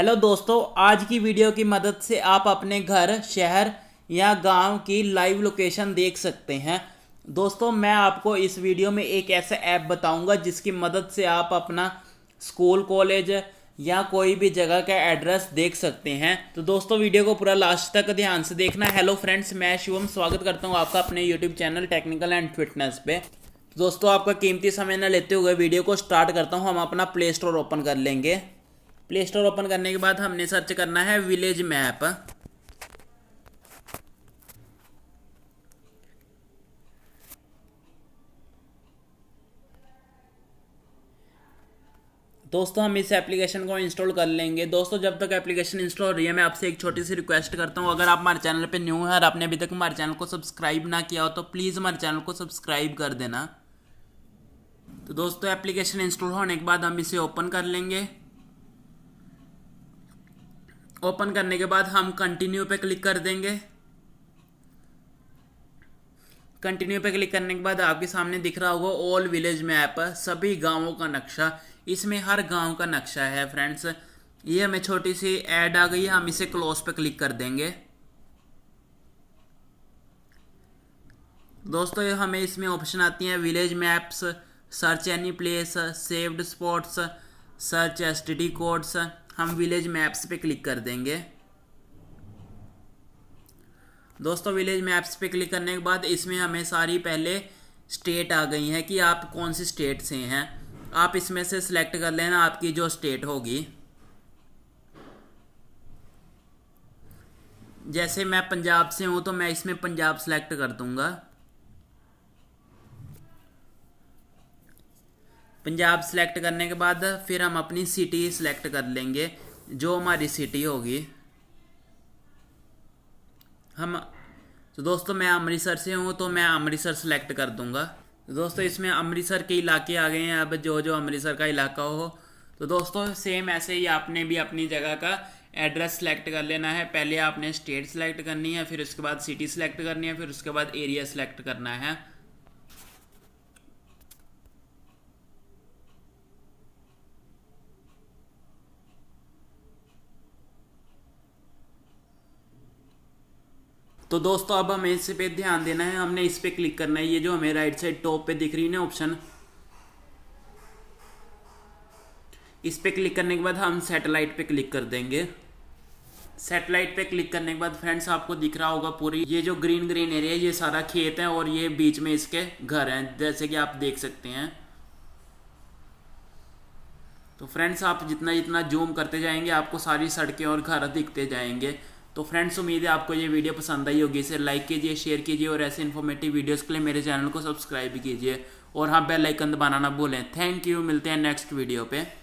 hello दोस्तों आज की वीडियो की मदद से आप अपने घर शहर या गांव की लाइव लोकेशन देख सकते हैं दोस्तों मैं आपको इस वीडियो में एक ऐसा ऐप बताऊंगा जिसकी मदद से आप अपना स्कूल कॉलेज या कोई भी जगह का एड्रेस देख सकते हैं तो दोस्तों वीडियो को पूरा लास्ट तक ध्यान से देखना हेलो फ्रेंड्स मैं शिवम स्वागत करता हूँ आपका अपने YouTube channel technical and fitness पे दोस्तों आपका कीमती समय न लेते हुए वीडियो को स्टार्ट करता हूँ हम अपना प्ले स्टोर ओपन कर लेंगे प्ले स्टोर ओपन करने के बाद हमने सर्च करना है विलेज मैप दोस्तों हम इस एप्लीकेशन को इंस्टॉल कर लेंगे दोस्तों जब तक एप्लीकेशन इंस्टॉल हो रही है मैं आपसे एक छोटी सी रिक्वेस्ट करता हूं अगर आप हमारे चैनल पे न्यू हैं और आपने अभी तक हमारे चैनल को सब्सक्राइब ना किया हो तो प्लीज़ हमारे चैनल को सब्सक्राइब कर देना तो दोस्तों एप्लीकेशन इंस्टॉल होने के बाद हम इसे ओपन कर लेंगे ओपन करने के बाद हम कंटिन्यू पे क्लिक कर देंगे कंटिन्यू पे क्लिक करने के बाद आपके सामने दिख रहा होगा ऑल विलेज मैप सभी गांवों का नक्शा इसमें हर गांव का नक्शा है फ्रेंड्स ये हमें छोटी सी ऐड आ गई है हम इसे क्लोज पे क्लिक कर देंगे दोस्तों हमें इसमें ऑप्शन आती हैं village maps search any place saved spots search S codes हम विलेज मैप्स पे क्लिक कर देंगे दोस्तों विलेज मैप्स पे क्लिक करने के बाद इसमें हमें सारी पहले स्टेट आ गई हैं कि आप कौन सी स्टेट से हैं आप इसमें से सिलेक्ट कर लेना आपकी जो स्टेट होगी जैसे मैं पंजाब से हूँ तो मैं इसमें पंजाब सेलेक्ट कर दूंगा पंजाब सेलेक्ट करने के बाद फिर हम अपनी सिटी सेलेक्ट कर लेंगे जो हमारी सिटी होगी हम तो दोस्तों मैं अमृतसर से हूँ तो मैं अमृतसर सेलेक्ट कर दूँगा तो दोस्तों इसमें अमृतसर के इलाके आ गए हैं अब जो जो अमृतसर का इलाका हो तो दोस्तों सेम ऐसे ही आपने भी अपनी जगह का एड्रेस सेलेक्ट कर लेना है पहले आपने स्टेट सेलेक्ट करनी है फिर उसके बाद सिटी सेलेक्ट करनी है फिर उसके बाद एरिया सेलेक्ट करना है तो दोस्तों अब हमें इस पे ध्यान देना है हमने इस पर क्लिक करना है ये जो हमें राइट साइड टॉप पे दिख रही है ना ऑप्शन इस पर क्लिक करने के बाद हम सैटेलाइट पे क्लिक कर देंगे सैटेलाइट पे क्लिक करने के बाद फ्रेंड्स आपको दिख रहा होगा पूरी ये जो ग्रीन ग्रीन एरिया है ये सारा खेत है और ये बीच में इसके घर हैं जैसे कि आप देख सकते हैं तो फ्रेंड्स आप जितना जितना जूम करते जाएंगे आपको सारी सड़कें और घर दिखते जाएंगे तो फ्रेंड्स उम्मीद है आपको ये वीडियो पसंद आई होगी इसे लाइक कीजिए शेयर कीजिए और ऐसे इन्फॉर्मेटिव वीडियोज़ के लिए मेरे चैनल को सब्सक्राइब भी कीजिए और हाँ बेल आइकन दबाना ना भूलें थैंक यू मिलते हैं नेक्स्ट वीडियो पर